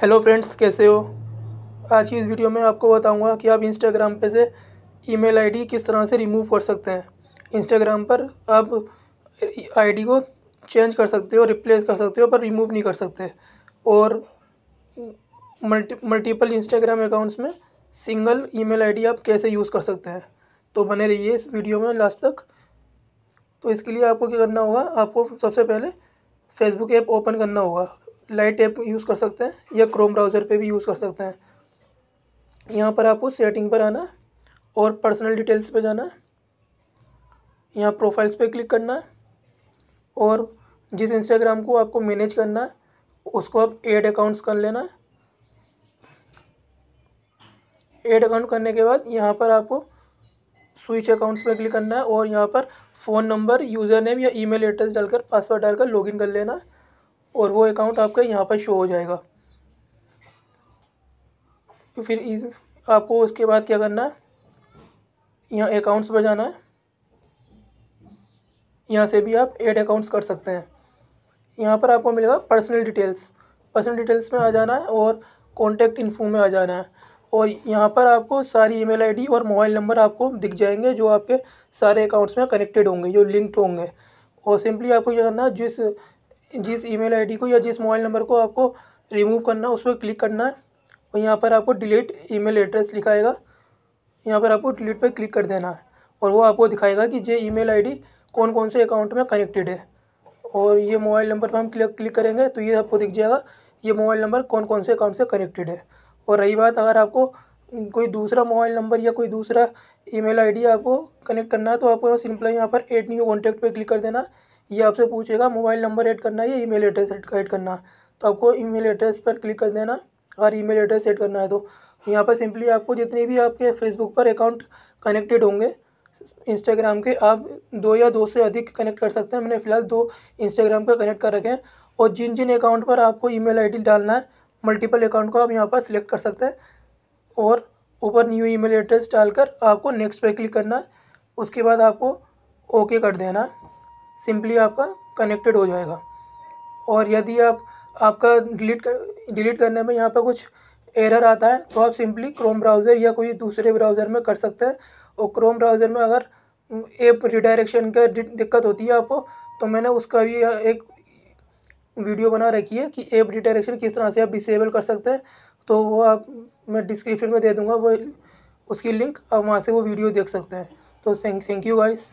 hello friends कैसे हो आज की इस वीडियो में आपको बताऊंगा कि आप इंस्टाग्राम पे से ईमेल आईडी किस तरह से रिमूव कर सकते हैं इंस्टाग्राम पर आप आईडी को चेंज कर सकते हो रिप्लेस कर सकते हो पर रिमूव नहीं कर सकते और मल्टी मल्टीपल इंस्टाग्राम अकाउंट्स में सिंगल ईमेल आईडी आप कैसे यूज़ कर सकते हैं तो बने रहिए इस वीडियो में लास्ट तक तो इसके लिए आपको क्या करना होगा आपको सबसे पहले फेसबुक ऐप ओपन करना होगा लाइट ऐप यूज़ कर सकते हैं या क्रोम ब्राउज़र पे भी यूज़ कर सकते हैं यहाँ पर आपको सेटिंग पर आना और पर्सनल डिटेल्स पे जाना यहाँ प्रोफाइल्स पे क्लिक करना और जिस इंस्टाग्राम को आपको मैनेज करना है उसको आप एड अकाउंट्स कर लेना एड अकाउंट करने के बाद यहाँ पर आपको स्विच अकाउंट्स पर क्लिक करना है और यहाँ पर फ़ोन नंबर यूज़र नेम या ईमेल एड्रेस डालकर पासवर्ड डालकर लॉगिन कर लेना है और वो अकाउंट आपका यहाँ पर शो हो जाएगा तो फिर इस, आपको उसके बाद क्या करना है यहाँ अकाउंट्स पर जाना है यहाँ से भी आप एड अकाउंट्स कर सकते हैं यहाँ पर आपको मिलेगा पर्सनल डिटेल्स पर्सनल डिटेल्स में आ जाना है और कॉन्टेक्ट इन्फो में आ जाना है और यहाँ पर आपको सारी ईमेल आईडी और मोबाइल नंबर आपको दिख जाएंगे जो आपके सारे अकाउंट्स में कनेक्टेड होंगे जो लिंक्ड होंगे और सिंपली आपको क्या करना है जिस जिस ईमेल आईडी को या जिस मोबाइल नंबर को आपको रिमूव करना है उस पर क्लिक करना है और यहाँ पर आपको डिलीट ईमेल एड्रेस लिखाएगा यहाँ पर आपको डिलीट पर क्लिक कर देना है और वो आपको दिखाएगा कि ये ईमेल आईडी कौन कौन से अकाउंट में कनेक्टेड है और ये मोबाइल नंबर पर हम क्लिक क्लिक करेंगे तो ये आपको दिख जाएगा ये मोबाइल नंबर कौन कौन से अकाउंट से कनेक्टेड है और रही बात अगर आपको कोई दूसरा मोबाइल नंबर या कोई दूसरा ईमेल आईडी आपको कनेक्ट करना है तो आपको सिंपल यहाँ पर एड न्यू कॉन्टैक्ट पर क्लिक कर देना ये आपसे पूछेगा मोबाइल नंबर ऐड करना है या ईमेल एड्रेस ऐड करना है तो आपको ईमेल एड्रेस पर क्लिक कर देना अगर ईमेल एड्रेस ऐड करना है तो यहाँ पर सिंपली आपको जितने भी आपके फेसबुक पर अकाउंट कनेक्टेड होंगे इंस्टाग्राम के आप दो या दो से अधिक कनेक्ट कर सकते हैं मैंने फ़िलहाल दो इंस्टाग्राम पर कनेक्ट कर रखे हैं और जिन जिन अकाउंट पर आपको ई मेल डालना है मल्टीपल अकाउंट को आप यहाँ पर सिलेक्ट कर सकते हैं और ऊपर न्यू ईमेल एड्रेस डालकर आपको नेक्स्ट पर क्लिक करना है उसके बाद आपको ओके कर देना है सिंपली आपका कनेक्टेड हो जाएगा और यदि आप आपका डिलीट कर डिलीट करने में यहाँ पर कुछ एरर आता है तो आप सिंपली क्रोम ब्राउज़र या कोई दूसरे ब्राउज़र में कर सकते हैं और क्रोम ब्राउज़र में अगर एप रिडायरेक्शन का दिक्कत होती है आपको तो मैंने उसका भी एक वीडियो बना रखी है कि एप रिडायरेक्शन किस तरह से आप डिसेबल कर सकते हैं तो वो आप मैं डिस्क्रिप्शन में दे दूँगा वो उसकी लिंक आप वहाँ से वो वीडियो देख सकते हैं तो थैंक थैंक यू गाइस